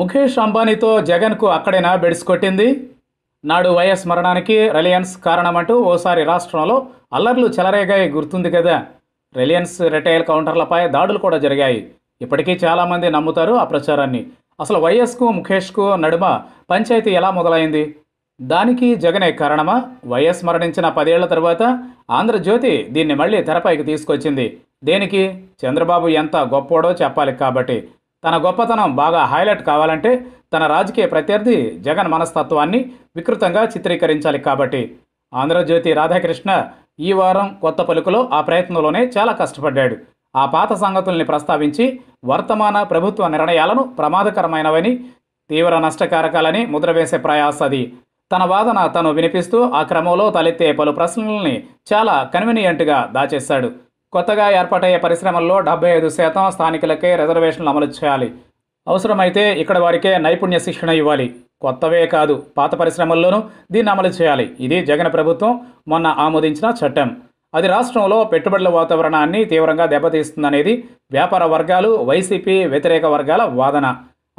ముఖేష్ అంబానీతో జగన్కు అక్కడైనా బెడిసి కొట్టింది నాడు వైఎస్ మరణానికి రిలయన్స్ కారణమంటూ ఓసారి రాష్ట్రంలో అల్లర్లు చెలరేగాయి గుర్తుంది కదా రిలయన్స్ రిటైల్ కౌంటర్లపై దాడులు కూడా జరిగాయి ఇప్పటికీ చాలామంది నమ్ముతారు ఆ ప్రచారాన్ని అసలు వైఎస్కు ముఖేష్కు నడుమ పంచాయతీ ఎలా మొదలైంది దానికి జగనే కారణమా వైఎస్ మరణించిన పదేళ్ల తర్వాత ఆంధ్రజ్యోతి దీన్ని మళ్ళీ తెరపైకి తీసుకొచ్చింది దేనికి చంద్రబాబు ఎంత గొప్పోడో చెప్పాలి కాబట్టి తన గొప్పతనం బాగా హైలైట్ కావాలంటే తన రాజకీయ ప్రత్యర్థి జగన్ మనస్తత్వాన్ని వికృతంగా చిత్రీకరించాలి కాబట్టి ఆంధ్రజ్యోతి రాధాకృష్ణ ఈ వారం కొత్త పలుకులో ఆ ప్రయత్నంలోనే చాలా కష్టపడ్డాడు ఆ పాత సంగతుల్ని ప్రస్తావించి వర్తమాన ప్రభుత్వ నిర్ణయాలను ప్రమాదకరమైనవని తీవ్ర నష్టకారకాలని ముద్రవేసే ప్రయాస అది తన వాదన తను వినిపిస్తూ ఆ క్రమంలో తలెత్తే పలు ప్రశ్నల్ని చాలా కన్వీనియంట్గా దాచేశాడు కొత్తగా ఏర్పాటయ్యే పరిశ్రమల్లో డెబ్బై ఐదు శాతం స్థానికులకే రిజర్వేషన్లు అమలు చేయాలి అవసరమైతే ఇక్కడ వారికే నైపుణ్య శిక్షణ ఇవ్వాలి కొత్తవే కాదు పాత పరిశ్రమల్లోనూ దీన్ని అమలు చేయాలి ఇది జగన్ ప్రభుత్వం మొన్న ఆమోదించిన చట్టం అది రాష్ట్రంలో పెట్టుబడుల వాతావరణాన్ని తీవ్రంగా దెబ్బతీస్తుందనేది వ్యాపార వర్గాలు వైసీపీ వ్యతిరేక వర్గాల వాదన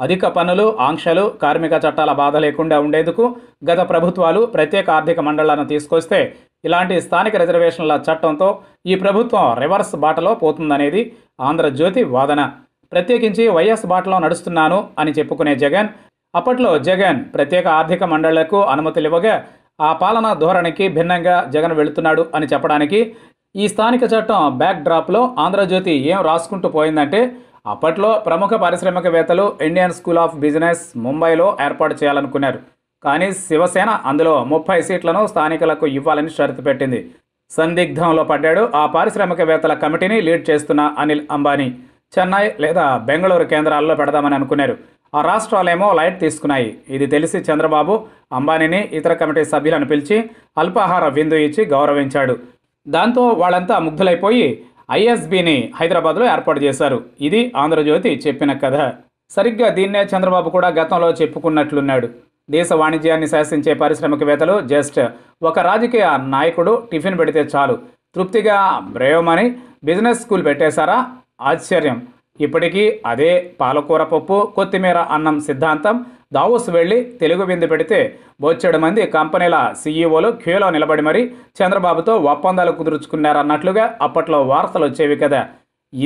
అధిక పన్నులు ఆంక్షలు కార్మిక చట్టాల బాధ లేకుండా ఉండేందుకు గత ప్రభుత్వాలు ప్రత్యేక ఆర్థిక మండళ్లను తీసుకొస్తే ఇలాంటి స్థానిక రిజర్వేషన్ల చట్టంతో ఈ ప్రభుత్వం రివర్స్ బాటలో పోతుందనేది ఆంధ్రజ్యోతి వాదన ప్రత్యేకించి వైఎస్ బాటలో నడుస్తున్నాను అని చెప్పుకునే జగన్ అప్పట్లో జగన్ ప్రత్యేక ఆర్థిక మండళ్లకు అనుమతులివ్వగా ఆ పాలనా ధోరణికి భిన్నంగా జగన్ వెళుతున్నాడు అని చెప్పడానికి ఈ స్థానిక చట్టం బ్యాక్ డ్రాప్లో ఆంధ్రజ్యోతి ఏం రాసుకుంటూ పోయిందంటే అప్పట్లో ప్రముఖ పారిశ్రామికవేత్తలు ఇండియన్ స్కూల్ ఆఫ్ బిజినెస్ ముంబైలో ఏర్పాటు చేయాలనుకున్నారు కానీ శివసేన అందులో ముప్పై సీట్లను స్థానికులకు ఇవ్వాలని షరతు పెట్టింది సందిగ్ధంలో పడ్డాడు ఆ పారిశ్రామికవేత్తల కమిటీని లీడ్ చేస్తున్న అనిల్ అంబానీ చెన్నై లేదా బెంగళూరు కేంద్రాల్లో పెడదామని అనుకున్నారు ఆ రాష్ట్రాలేమో లైట్ తీసుకున్నాయి ఇది తెలిసి చంద్రబాబు అంబానీని ఇతర కమిటీ సభ్యులను పిలిచి అల్పాహార విందు ఇచ్చి గౌరవించాడు దాంతో వాళ్ళంతా ముగ్ధులైపోయి ఐఎస్బిని హైదరాబాద్లో ఏర్పాటు చేశారు ఇది ఆంధ్రజ్యోతి చెప్పిన కథ సరిగ్గా దీన్నే చంద్రబాబు కూడా గతంలో చెప్పుకున్నట్లున్నాడు దేశ వాణిజ్యాన్ని శాసించే పారిశ్రామికవేత్తలు జస్ట్ ఒక రాజకీయ నాయకుడు టిఫిన్ పెడితే చాలు తృప్తిగా బ్రేవమని బిజినెస్ స్కూల్ పెట్టేశారా ఆశ్చర్యం ఇప్పటికీ అదే పాలకూర పప్పు కొత్తిమీర అన్నం సిద్ధాంతం దావోస్ వెళ్ళి తెలుగు విందు పెడితే బొచ్చడు మంది కంపెనీల సీఈఓలు క్యూలో నిలబడి మరీ చంద్రబాబుతో ఒప్పందాలు కుదుర్చుకున్నారన్నట్లుగా అప్పట్లో వార్తలు వచ్చేవి కదా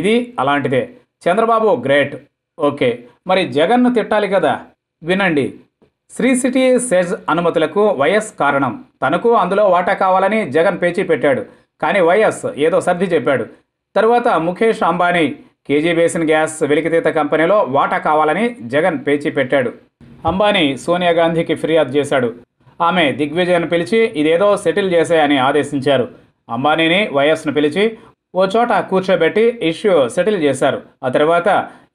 ఇది అలాంటిదే చంద్రబాబు గ్రేట్ ఓకే మరి జగన్ను తిట్టాలి కదా వినండి శ్రీ సిటీ సెజ్ అనుమతులకు వైఎస్ కారణం తనకు అందులో వాటా కావాలని జగన్ పేచీ పెట్టాడు కానీ వైఎస్ ఏదో సర్ది చెప్పాడు తరువాత Mukesh Ambani KG basin gas వెలికితీత కంపెనీలో వాటా కావాలని జగన్ పేచీ పెట్టాడు అంబానీ సోనియా గాంధీకి ఫిర్యాదు చేశాడు ఆమె దిగ్విజయ్ను పిలిచి ఇదేదో సెటిల్ చేసే అని ఆదేశించారు అంబానీని వైఎస్ను పిలిచి ఓ చోట కూర్చోబెట్టి ఇష్యూ సెటిల్ చేశారు ఆ తర్వాత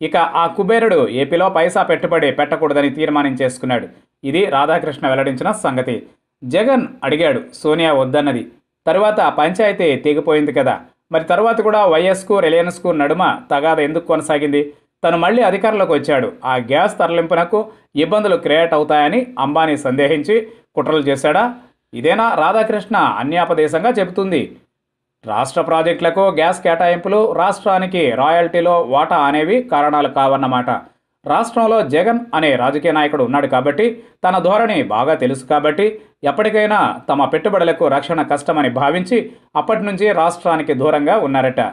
ఇక ఆ కుబేరుడు ఏపీలో పైసా పెట్టుబడి పెట్టకూడదని తీర్మానం చేసుకున్నాడు ఇది రాధాకృష్ణ వెల్లడించిన సంగతి జగన్ అడిగాడు సోనియా వద్దన్నది తర్వాత పంచాయతీ తెగిపోయింది కదా మరి తర్వాత కూడా వైఎస్కు రిలయన్స్కు నడుమ తగాద ఎందుకు కొనసాగింది తను మళ్ళీ అధికారంలోకి వచ్చాడు ఆ గ్యాస్ తరలింపునకు ఇబ్బందులు క్రియేట్ అవుతాయని అంబానీ సందేహించి కుట్రలు చేశాడా ఇదేనా రాధాకృష్ణ అన్యాపదేశంగా చెబుతుంది రాష్ట్ర ప్రాజెక్టులకు గ్యాస్ కేటాయింపులు రాష్ట్రానికి రాయల్టీలో వాటా అనేవి కారణాలు కావన్నమాట రాష్ట్రంలో జగన్ అనే రాజకీయ నాయకుడు ఉన్నాడు కాబట్టి తన ధోరణి బాగా తెలుసు కాబట్టి ఎప్పటికైనా తమ పెట్టుబడులకు రక్షణ కష్టమని భావించి అప్పటి నుంచి రాష్ట్రానికి దూరంగా ఉన్నారట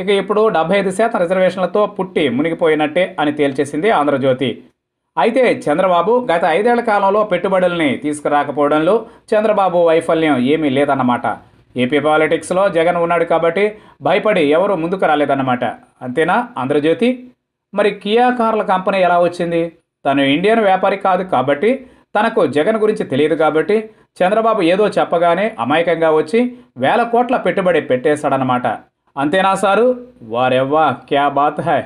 ఇక ఇప్పుడు డెబ్బై ఐదు శాతం రిజర్వేషన్లతో పుట్టి మునిగిపోయినట్టే అని తేల్చేసింది ఆంధ్రజ్యోతి అయితే చంద్రబాబు గత ఐదేళ్ల కాలంలో పెట్టుబడుల్ని తీసుకురాకపోవడంలో చంద్రబాబు వైఫల్యం ఏమీ లేదన్నమాట ఏపీ పాలిటిక్స్లో జగన్ ఉన్నాడు కాబట్టి భయపడి ఎవరు ముందుకు రాలేదన్నమాట అంతేనా ఆంధ్రజ్యోతి మరి కియా కార్ల కంపెనీ ఎలా వచ్చింది తను ఇండియన్ వ్యాపారి కాదు కాబట్టి తనకు జగన్ గురించి తెలియదు కాబట్టి చంద్రబాబు ఏదో చెప్పగానే అమాయకంగా వచ్చి వేల కోట్ల పెట్టుబడి పెట్టేశాడనమాట అంతేనా సారు వారెవ్వా క్యా బాత్ హై